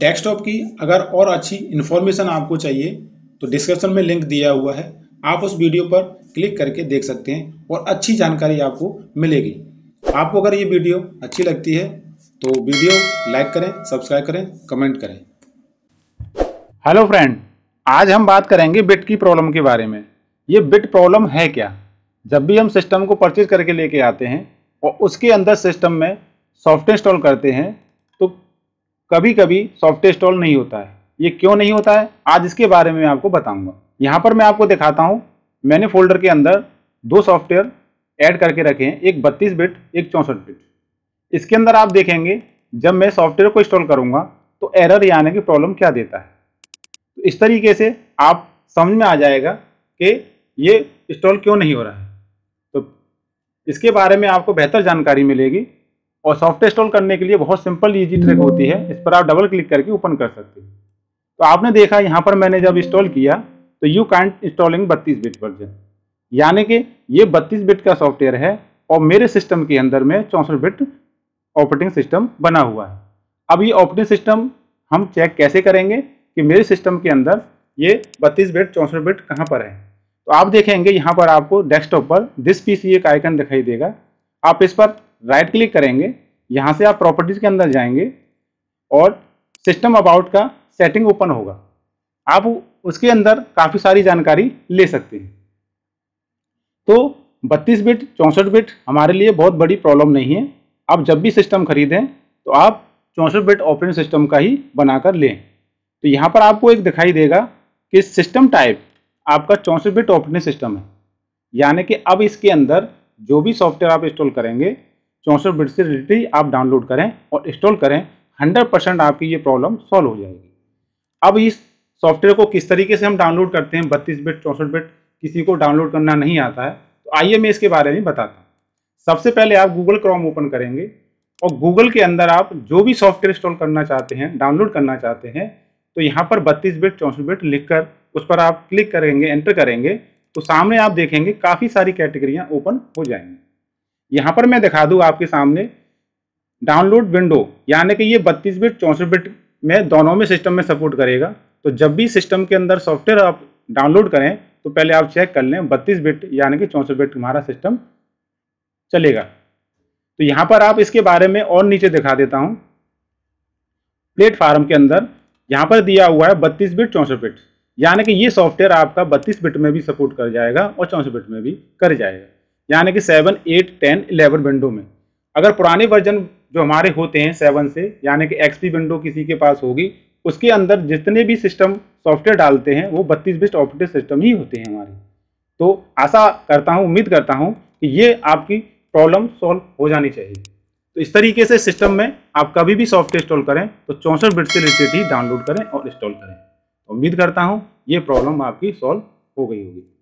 desktop की अगर और अच्छी इन्फॉर्मेशन आपको चाहिए तो डिस्क्रिप्शन में लिंक दिया हुआ है आप उस वीडियो पर क्लिक करके देख सकते हैं और अच्छी जानकारी आपको मिलेगी आपको अगर ये वीडियो अच्छी लगती है तो वीडियो लाइक करें सब्सक्राइब करें कमेंट करें हेलो फ्रेंड आज हम बात करेंगे बिट की प्रॉब्लम के बारे में ये बिट प्रॉब्लम है क्या जब भी हम सिस्टम को परचेज करके लेके आते हैं और उसके अंदर सिस्टम में सॉफ्ट इंस्टॉल करते हैं कभी कभी सॉफ्ट इंस्टॉल नहीं होता है ये क्यों नहीं होता है आज इसके बारे में आपको बताऊंगा यहाँ पर मैं आपको दिखाता हूँ मैंने फोल्डर के अंदर दो सॉफ्टवेयर ऐड करके रखे हैं एक बत्तीस बिट एक चौंसठ बिट इसके अंदर आप देखेंगे जब मैं सॉफ्टवेयर को इंस्टॉल करूँगा तो एरर यानी कि प्रॉब्लम क्या देता है तो इस तरीके से आप समझ में आ जाएगा कि ये इंस्टॉल क्यों नहीं हो रहा है तो इसके बारे में आपको बेहतर जानकारी मिलेगी और सॉफ्टवेयर इंस्टॉल करने के लिए बहुत सिंपल ईजी ट्रिक होती है इस पर आप डबल क्लिक करके ओपन कर सकते हैं तो आपने देखा यहाँ पर मैंने जब इंस्टॉल किया तो यू कैंट इंस्टॉलिंग बत्तीस बिट वर्जन यानी कि ये बत्तीस बिट का सॉफ्टवेयर है और मेरे सिस्टम के अंदर में चौंसठ बिट ऑपरेटिंग सिस्टम बना हुआ है अब ये ऑपरेटिंग सिस्टम हम चेक कैसे करेंगे कि मेरे सिस्टम के अंदर ये बत्तीस बिट चौंसठ बिट कहाँ पर है तो आप देखेंगे यहाँ पर आपको डेस्कटॉप पर दिस पी एक आइकन दिखाई देगा आप इस पर राइट क्लिक करेंगे यहाँ से आप प्रॉपर्टीज़ के अंदर जाएंगे और सिस्टम अबाउट का सेटिंग ओपन होगा आप उसके अंदर काफ़ी सारी जानकारी ले सकते हैं तो 32 बिट चौंसठ बिट हमारे लिए बहुत बड़ी प्रॉब्लम नहीं है आप जब भी सिस्टम खरीदें तो आप 64 बिट ऑपरेटिंग सिस्टम का ही बनाकर लें तो यहाँ पर आपको एक दिखाई देगा कि सिस्टम टाइप आपका चौंसठ बिट ऑपरेटिंग सिस्टम है यानी कि अब इसके अंदर जो भी सॉफ्टवेयर आप इंस्टॉल करेंगे चौंसठ बिट से रिलेटेड आप डाउनलोड करें और इंस्टॉल करें 100 परसेंट आपकी ये प्रॉब्लम सॉल्व हो जाएगी अब इस सॉफ्टवेयर को किस तरीके से हम डाउनलोड करते हैं बत्तीस बिट चौंसठ बिट किसी को डाउनलोड करना नहीं आता है तो आइए मैं इसके बारे में बताता हूँ सबसे पहले आप गूगल क्रॉम ओपन करेंगे और गूगल के अंदर आप जो भी सॉफ्टवेयर इंस्टॉल करना चाहते हैं डाउनलोड करना चाहते हैं तो यहाँ पर बत्तीस बिट चौंसठ बिट लिख कर उस पर आप क्लिक करेंगे एंटर करेंगे तो सामने आप देखेंगे काफ़ी सारी कैटेगरियाँ ओपन हो जाएंगी यहाँ पर मैं दिखा दूँ आपके सामने डाउनलोड विंडो यानी कि ये बत्तीस बिट चौंसठ बिट में दोनों में सिस्टम में सपोर्ट करेगा तो जब भी सिस्टम के अंदर सॉफ्टवेयर आप डाउनलोड करें तो पहले आप चेक कर लें बत्तीस बिट यानी कि चौंसठ बिट हमारा सिस्टम चलेगा तो यहाँ पर आप इसके बारे में और नीचे दिखा देता हूँ प्लेटफार्म के अंदर यहाँ पर दिया हुआ है बत्तीस बिट चौंसठ बिट यानी कि ये सॉफ्टवेयर आपका बत्तीस बिट में भी सपोर्ट कर जाएगा और चौंसठ बिट में भी कर जाएगा यानी कि seven eight ten eleven window में अगर पुराने वर्जन जो हमारे होते हैं सेवन से यानी कि एक्सपी विंडो किसी के पास होगी उसके अंदर जितने भी सिस्टम सॉफ्टवेयर डालते हैं वो बत्तीस बिस्ट ऑपरेटिव सिस्टम ही होते हैं हमारे तो आशा करता हूँ उम्मीद करता हूँ कि ये आपकी प्रॉब्लम सॉल्व हो जानी चाहिए तो इस तरीके से सिस्टम में आप कभी भी सॉफ्टवेयर इंस्टॉल करें तो चौंसठ बिट से रिलेटेड ही डाउनलोड करें और इंस्टॉल करें तो उम्मीद करता हूँ ये प्रॉब्लम आपकी सॉल्व हो गई होगी